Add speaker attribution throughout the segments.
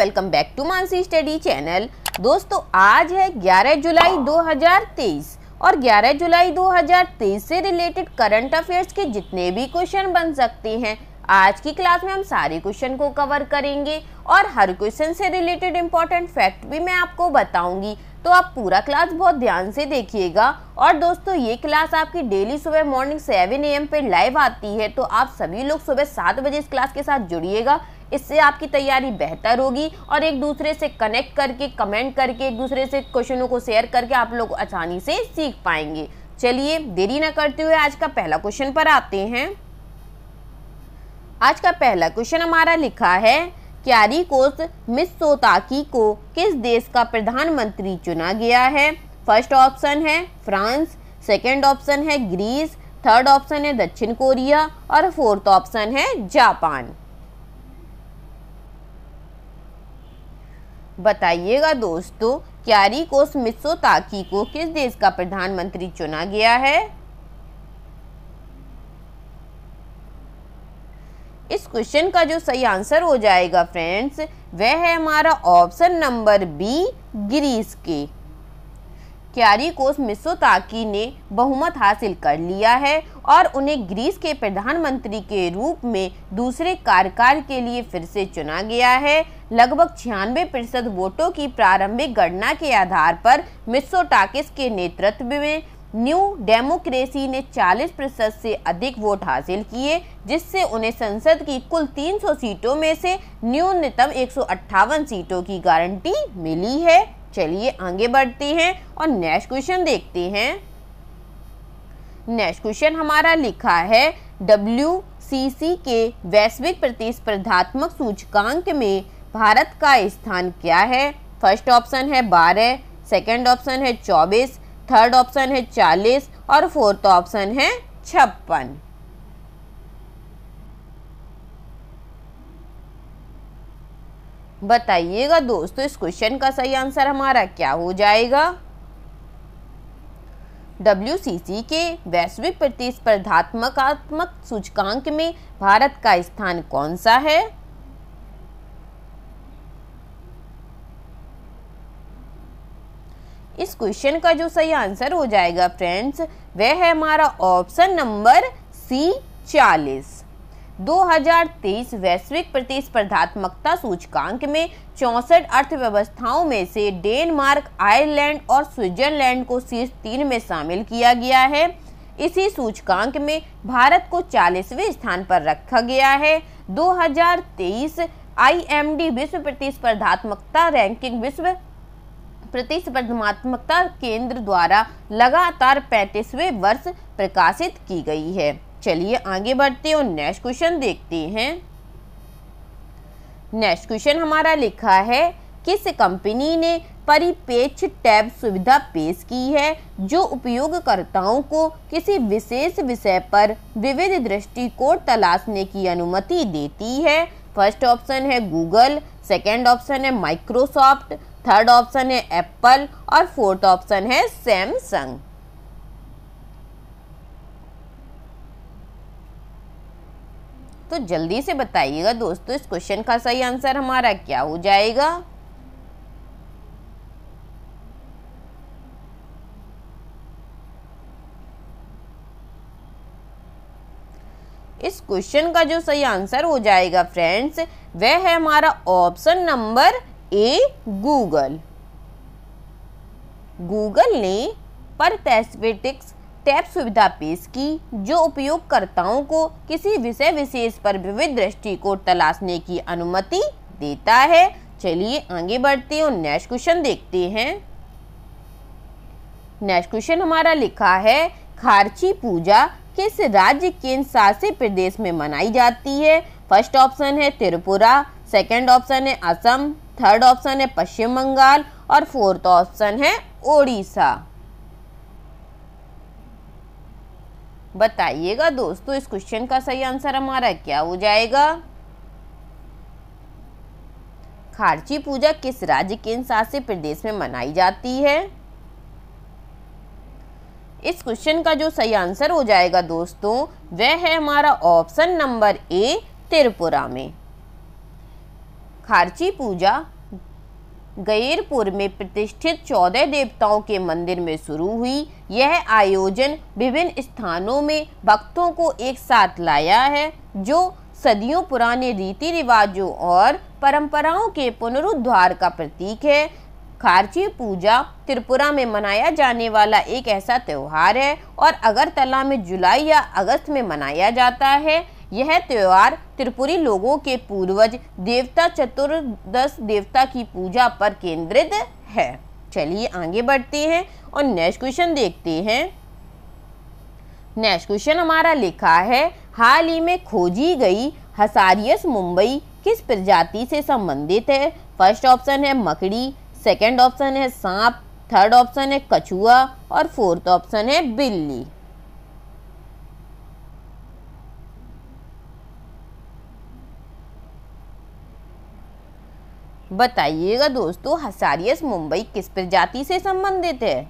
Speaker 1: welcome back to Mansi study channel दोस्तों आज है 11 जुलाई 2023 और 11 जुलाई 2023 से रिलेटेड करंट अफेयर्स के जितने भी क्वेश्चन बन सकते हैं आज की क्लास में हम सारे क्वेश्चन को कवर करेंगे और हर क्वेश्चन से रिलेटेड इम्पोर्टेंट फैक्ट भी मैं आपको बताऊंगी तो आप पूरा क्लास बहुत ध्यान से देखिएगा और दोस्तों ये क्लास आपकी डेली सुबह मॉर्निंग सेवन ए पे लाइव आती है तो आप सभी लोग सुबह सात बजे इस क्लास के साथ जुड़िएगा इससे आपकी तैयारी बेहतर होगी और एक दूसरे से कनेक्ट करके कमेंट करके एक दूसरे से क्वेश्चनों को शेयर करके आप लोग आसानी से सीख पाएंगे चलिए देरी ना करते हुए आज का पहला क्वेश्चन पर आते हैं आज का पहला क्वेश्चन हमारा लिखा है कोस मिस सोताकी को किस देश का प्रधानमंत्री चुना गया है फर्स्ट ऑप्शन है फ्रांस सेकंड ऑप्शन है ग्रीस थर्ड ऑप्शन है दक्षिण कोरिया और फोर्थ ऑप्शन है जापान बताइएगा दोस्तों क्यारिकोस मित्सोताकी को किस देश का प्रधानमंत्री चुना गया है इस क्वेश्चन का जो सही आंसर हो जाएगा फ्रेंड्स वह है हमारा ऑप्शन नंबर बी ग्रीस के क्यारिकोस मिसोताकी ने बहुमत हासिल कर लिया है और उन्हें ग्रीस के प्रधानमंत्री के रूप में दूसरे कार्यकाल के लिए फिर से चुना गया है लगभग छियानवे प्रतिशत वोटों की प्रारंभिक गणना के आधार पर मिस्ोटाकिस के नेतृत्व में न्यू डेमोक्रेसी ने 40 प्रतिशत से अधिक वोट हासिल किए जिससे उन्हें संसद की कुल 300 सीटों में से न्यूनतम एक सीटों की गारंटी मिली है चलिए आगे बढ़ते हैं और नेक्स्ट क्वेश्चन देखते हैं नेक्स्ट क्वेश्चन हमारा लिखा है डब्ल्यू के वैश्विक प्रतिस्पर्धात्मक सूचकांक में भारत का स्थान क्या है फर्स्ट ऑप्शन है बारह सेकंड ऑप्शन है चौबीस थर्ड ऑप्शन है चालीस और फोर्थ ऑप्शन है छप्पन बताइएगा दोस्तों इस क्वेश्चन का सही आंसर हमारा क्या हो जाएगा डब्ल्यू के वैश्विक प्रतिस्पर्धात्मकात्मक सूचकांक में भारत का स्थान कौन सा है इस क्वेश्चन का जो सही आंसर हो जाएगा फ्रेंड्स वह है हमारा ऑप्शन नंबर सी चालीस 2023 वैश्विक प्रतिस्पर्धात्मकता सूचकांक में चौंसठ अर्थव्यवस्थाओं में से डेनमार्क आयरलैंड और स्विट्जरलैंड को शीर्ष तीन में शामिल किया गया है इसी सूचकांक में भारत को 40वें स्थान पर रखा गया है 2023 आईएमडी विश्व प्रतिस्पर्धात्मकता रैंकिंग विश्व प्रतिस्पर्धात्मकता केंद्र द्वारा लगातार पैंतीसवें वर्ष प्रकाशित की गई है चलिए आगे बढ़ते और नेक्स्ट क्वेश्चन देखते हैं नेक्स्ट क्वेश्चन हमारा लिखा है किस कंपनी ने परिपेक्ष टैब सुविधा पेश की है जो उपयोगकर्ताओं को किसी विशेष विषय पर विविध दृष्टिकोण तलाशने की अनुमति देती है फर्स्ट ऑप्शन है गूगल सेकंड ऑप्शन है माइक्रोसॉफ्ट थर्ड ऑप्शन है एप्पल और फोर्थ ऑप्शन है सैमसंग तो जल्दी से बताइएगा दोस्तों इस क्वेश्चन का सही आंसर हमारा क्या हो जाएगा इस क्वेश्चन का जो सही आंसर हो जाएगा फ्रेंड्स वह है हमारा option number A Google Google ने परथेस्वेटिक्स टैब सुविधा पेश की जो उपयोगकर्ताओं को किसी विषय विशेष पर विविध दृष्टि को तलाशने की अनुमति देता है चलिए आगे बढ़ते हैं और नेक्स्ट क्वेश्चन देखते हैं नेक्स्ट क्वेश्चन हमारा लिखा है खारची पूजा किस राज्य केंद्र शासित प्रदेश में मनाई जाती है फर्स्ट ऑप्शन है त्रिपुरा सेकंड ऑप्शन है असम थर्ड ऑप्शन है पश्चिम बंगाल और फोर्थ ऑप्शन है ओडिशा बताइएगा दोस्तों इस क्वेश्चन का सही आंसर हमारा क्या हो जाएगा खारची पूजा किस राज्य के शासित प्रदेश में मनाई जाती है इस क्वेश्चन का जो सही आंसर हो जाएगा दोस्तों वह है हमारा ऑप्शन नंबर ए त्रिपुरा में खारची पूजा गैरपुर में प्रतिष्ठित चौदह देवताओं के मंदिर में शुरू हुई यह आयोजन विभिन्न स्थानों में भक्तों को एक साथ लाया है जो सदियों पुराने रीति रिवाजों और परंपराओं के पुनरुद्धार का प्रतीक है खारची पूजा त्रिपुरा में मनाया जाने वाला एक ऐसा त्यौहार है और अगरतला में जुलाई या अगस्त में मनाया जाता है यह त्यौहार त्रिपुरी लोगों के पूर्वज देवता चतुर्दश देवता की पूजा पर केंद्रित है चलिए आगे बढ़ते हैं और नेक्स्ट क्वेश्चन देखते हैं नेक्स्ट क्वेश्चन हमारा लिखा है हाल ही में खोजी गई हसारियस मुंबई किस प्रजाति से संबंधित है फर्स्ट ऑप्शन है मकड़ी सेकंड ऑप्शन है सांप थर्ड ऑप्शन है कछुआ और फोर्थ ऑप्शन है बिल्ली बताइएगा दोस्तों हसारियस मुंबई किस प्रजाति से संबंधित है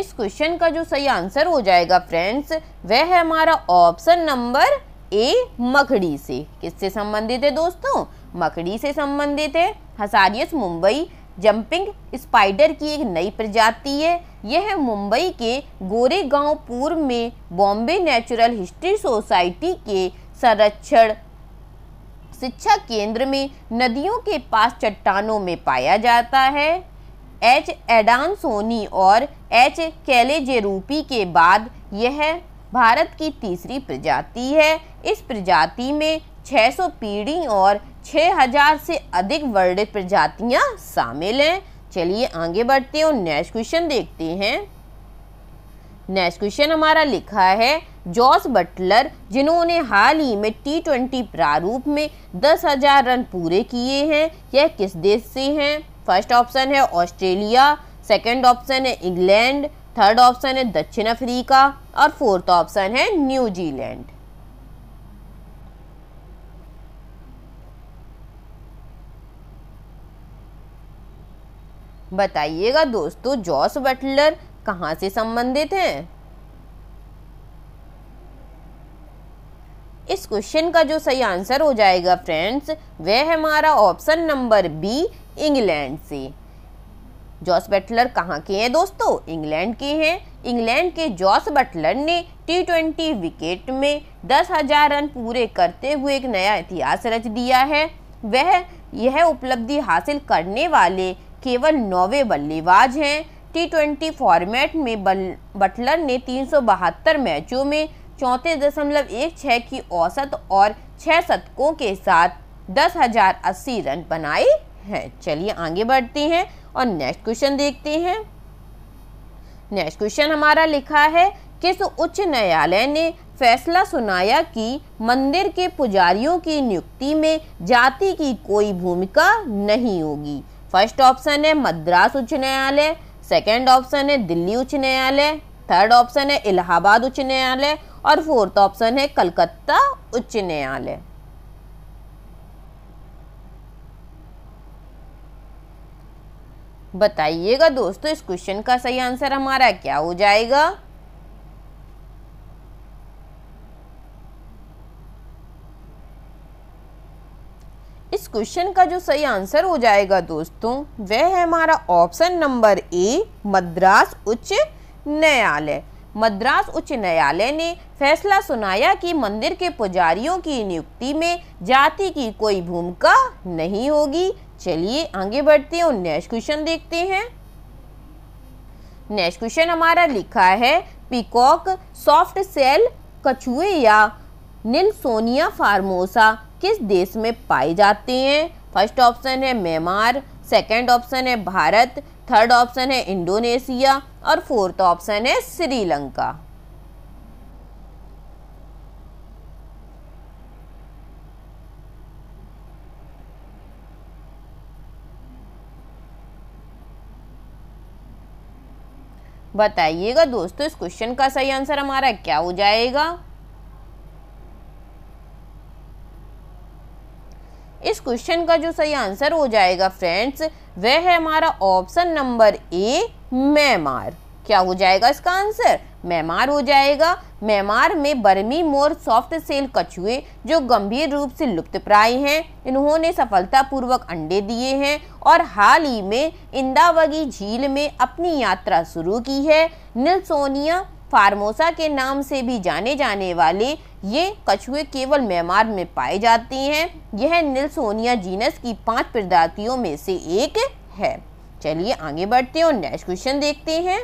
Speaker 1: इस क्वेश्चन का जो सही आंसर हो जाएगा फ्रेंड्स वह है हमारा ऑप्शन नंबर ए मकड़ी से किससे संबंधित है दोस्तों मकड़ी से संबंधित है हसारियस मुंबई जंपिंग स्पाइडर की एक नई प्रजाति है यह मुंबई के गोरेगांव पूर्व में बॉम्बे नेचुरल हिस्ट्री सोसाइटी के संरक्षण शिक्षा केंद्र में नदियों के पास चट्टानों में पाया जाता है एच एडानसोनी और एच कैलेजेरूपी के बाद यह भारत की तीसरी प्रजाति है इस प्रजाति में 600 पीढ़ी और 6000 से अधिक वर्णित प्रजातियां शामिल हैं चलिए आगे बढ़ते हैं और नेक्स्ट क्वेश्चन देखते हैं नेक्स्ट क्वेश्चन हमारा लिखा है जॉस बटलर जिन्होंने हाल ही में टी ट्वेंटी प्रारूप में दस हजार रन पूरे किए हैं यह किस देश से हैं फर्स्ट ऑप्शन है ऑस्ट्रेलिया सेकंड ऑप्शन है इंग्लैंड थर्ड ऑप्शन है दक्षिण अफ्रीका और फोर्थ ऑप्शन है न्यूजीलैंड बताइएगा दोस्तों जॉस बटलर कहाँ से संबंधित हैं इस क्वेश्चन का जो सही आंसर हो जाएगा फ्रेंड्स वह हमारा ऑप्शन नंबर बी इंग्लैंड से जॉस बटलर कहाँ के हैं दोस्तों इंग्लैंड के हैं इंग्लैंड के जॉस बटलर ने टी ट्वेंटी विकेट में दस हजार रन पूरे करते हुए एक नया इतिहास रच दिया है वह यह उपलब्धि हासिल करने वाले केवल नौवे बल्लेबाज हैं टी फॉर्मेट में बटलर ने तीन मैचों में चौंतीस दशमलव एक छः की औसत और छः शतकों के साथ दस हजार अस्सी रन बनाए हैं चलिए आगे बढ़ते हैं और नेक्स्ट क्वेश्चन देखते हैं नेक्स्ट क्वेश्चन हमारा लिखा है किस उच्च न्यायालय ने फैसला सुनाया कि मंदिर के पुजारियों की नियुक्ति में जाति की कोई भूमिका नहीं होगी फर्स्ट ऑप्शन है मद्रास उच्च न्यायालय सेकेंड ऑप्शन है दिल्ली उच्च न्यायालय थर्ड ऑप्शन है इलाहाबाद उच्च न्यायालय और फोर्थ ऑप्शन है कलकत्ता उच्च न्यायालय बताइएगा दोस्तों इस क्वेश्चन का सही आंसर हमारा क्या हो जाएगा क्वेश्चन का जो सही आंसर हो जाएगा दोस्तों वह है हमारा ऑप्शन नंबर ए मद्रास उच्च न्यायालय मद्रास उच्च न्यायालय ने फैसला सुनाया कि मंदिर के पुजारियों की नियुक्ति में जाति की कोई भूमिका नहीं होगी चलिए आगे बढ़ते हैं और नेक्स्ट क्वेश्चन देखते हैं नेक्स्ट क्वेश्चन हमारा लिखा है पिकॉक सॉफ्ट सेल कछुए या निल्सोनिया फार्मोसा किस देश में पाए जाते हैं फर्स्ट ऑप्शन है म्यांमार सेकंड ऑप्शन है भारत थर्ड ऑप्शन है इंडोनेशिया और फोर्थ ऑप्शन है श्रीलंका बताइएगा दोस्तों इस क्वेश्चन का सही आंसर हमारा क्या हो जाएगा क्वेश्चन का जो सही आंसर हो जाएगा फ्रेंड्स वह है हमारा ऑप्शन नंबर ए मैमार क्या हो जाएगा इसका आंसर मैमार हो जाएगा मैमार में बर्मी मोर सॉफ्ट सेल कछुए जो गंभीर रूप से लुप्त प्राय हैं इन्होंने सफलतापूर्वक अंडे दिए हैं और हाल ही में इंदावगी झील में अपनी यात्रा शुरू की है निल्सोनिया फार्मोसा के नाम से भी जाने जाने वाले ये कछुए केवल म्यांमार में पाए जाते हैं यह निल्सोनिया जीनस की पांच प्रजातियों में से एक है चलिए आगे बढ़ते हैं और नेक्स्ट क्वेश्चन देखते हैं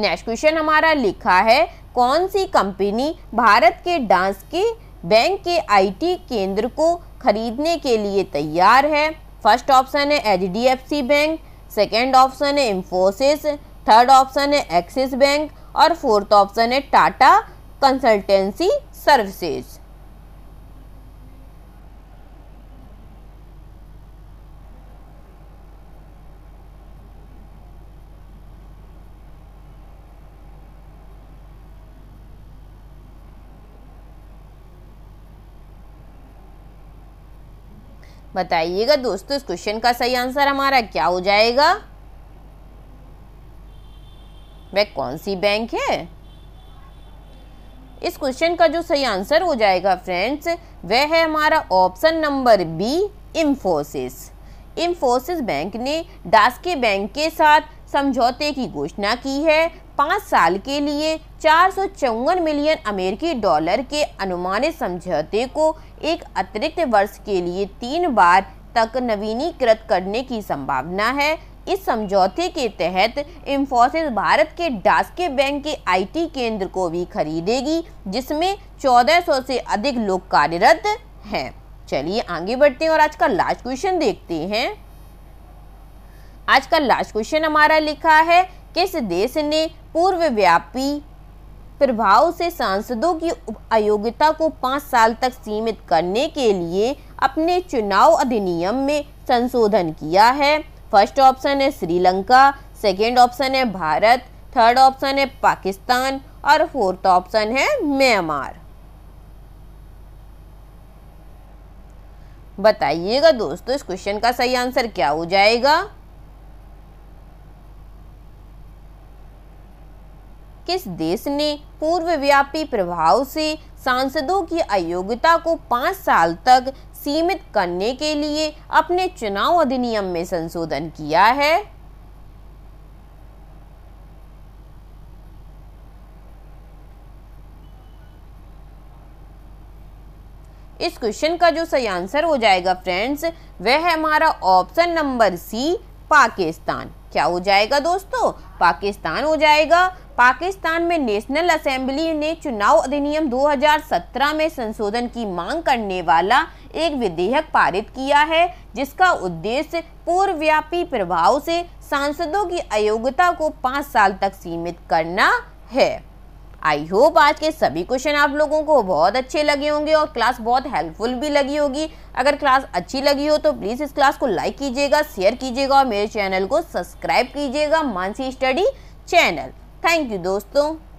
Speaker 1: नेक्स्ट क्वेश्चन हमारा लिखा है कौन सी कंपनी भारत के डांस के बैंक के आईटी केंद्र को खरीदने के लिए तैयार है फर्स्ट ऑप्शन है एच बैंक सेकेंड ऑप्शन है इन्फोसिस थर्ड ऑप्शन है एक्सिस बैंक और फोर्थ ऑप्शन है टाटा कंसल्टेंसी सर्विसेज बताइएगा दोस्तों इस क्वेश्चन का सही आंसर हमारा क्या हो जाएगा बैंक कौन सी बैंक है इस क्वेश्चन का जो सही आंसर हो जाएगा फ्रेंड्स वह है हमारा option number B Infosys Infosys bank ने डास्के बैंक के साथ समझौते की घोषणा की है पाँच साल के लिए चार मिलियन अमेरिकी डॉलर के अनुमानित समझौते को एक अतिरिक्त वर्ष के लिए तीन बार तक नवीनीकृत करने की संभावना है इस समझौते के तहत इंफोसिस भारत के डास्के बैंक के आईटी केंद्र को भी खरीदेगी जिसमें 1400 से अधिक लोग कार्यरत हैं चलिए आगे बढ़ते हैं और आज का लास्ट क्वेश्चन देखते हैं आज का लास्ट क्वेश्चन हमारा लिखा है किस देश ने पूर्व व्यापी प्रभाव से सांसदों की अयोग्यता को पाँच साल तक सीमित करने के लिए अपने चुनाव अधिनियम में संशोधन किया है फर्स्ट ऑप्शन है श्रीलंका सेकेंड ऑप्शन है भारत थर्ड ऑप्शन है पाकिस्तान और फोर्थ ऑप्शन है म्यांमार बताइएगा दोस्तों इस क्वेश्चन का सही आंसर क्या हो जाएगा किस देश ने पूर्व व्यापी प्रभाव से सांसदों की अयोग्यता को पांच साल तक सीमित करने के लिए अपने चुनाव अधिनियम में संशोधन किया है इस क्वेश्चन का जो सही आंसर हो जाएगा फ्रेंड्स वह है हमारा ऑप्शन नंबर सी पाकिस्तान क्या हो जाएगा दोस्तों पाकिस्तान हो जाएगा पाकिस्तान में नेशनल असेंबली ने चुनाव अधिनियम 2017 में संशोधन की मांग करने वाला एक विधेयक पारित किया है जिसका उद्देश्य पूर्वव्यापी प्रभाव से सांसदों की अयोग्यता को पाँच साल तक सीमित करना है आई होप आज के सभी क्वेश्चन आप लोगों को बहुत अच्छे लगे होंगे और क्लास बहुत हेल्पफुल भी लगी होगी अगर क्लास अच्छी लगी हो तो प्लीज़ इस क्लास को लाइक कीजिएगा शेयर कीजिएगा और मेरे चैनल को सब्सक्राइब कीजिएगा Mansi study channel thank you दोस्तों